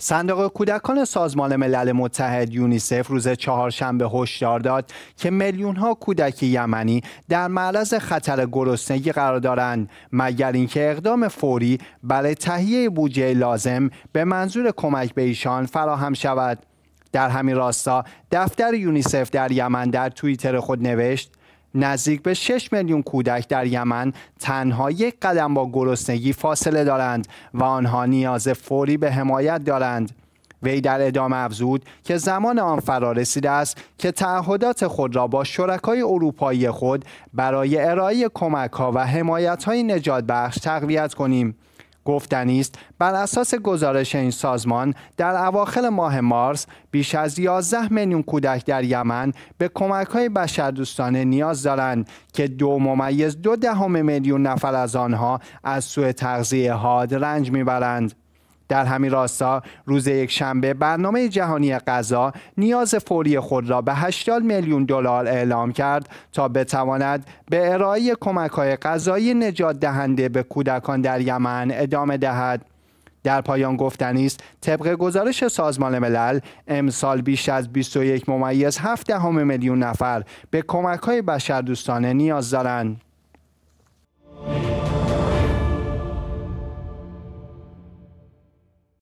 صندوق کودکان سازمان ملل متحد یونیسف روز چهارشنبه هشدار داد که میلیون ها کودک یمنی در معرض خطر گرسنگی قرار دارند مگر اینکه اقدام فوری برای تهیه بودجه لازم به منظور کمک به ایشان فراهم شود در همین راستا دفتر یونیسف در یمن در توییتر خود نوشت نزدیک به 6 میلیون کودک در یمن تنها یک قدم با گرسنگی فاصله دارند و آنها نیاز فوری به حمایت دارند وی در ادامه افزود که زمان آن فرا رسیده است که تعهدات خود را با شرکای اروپایی خود برای ارائه کمک ها و حمایت های نجات بخش تقویت کنیم گفتنی است بر اساس گزارش این سازمان در اواخر ماه مارس بیش از 11 میلیون کودک در یمن به کمک های بشردوستانه نیاز دارند که دو ممیز دو دهم میلیون نفر از آنها از سوء تغذیه حاد رنج میبرند. در همین راستا روز یک شنبه برنامه جهانی غذا نیاز فوری خود را به 80 میلیون دلار اعلام کرد تا بتواند به ارائه های غذایی نجات دهنده به کودکان در یمن ادامه دهد. در پایان گفتنی است طبق گزارش سازمان ملل امسال بیش از 21 ممیز 7 میلیون نفر به کمک های بشردوستانه نیاز دارند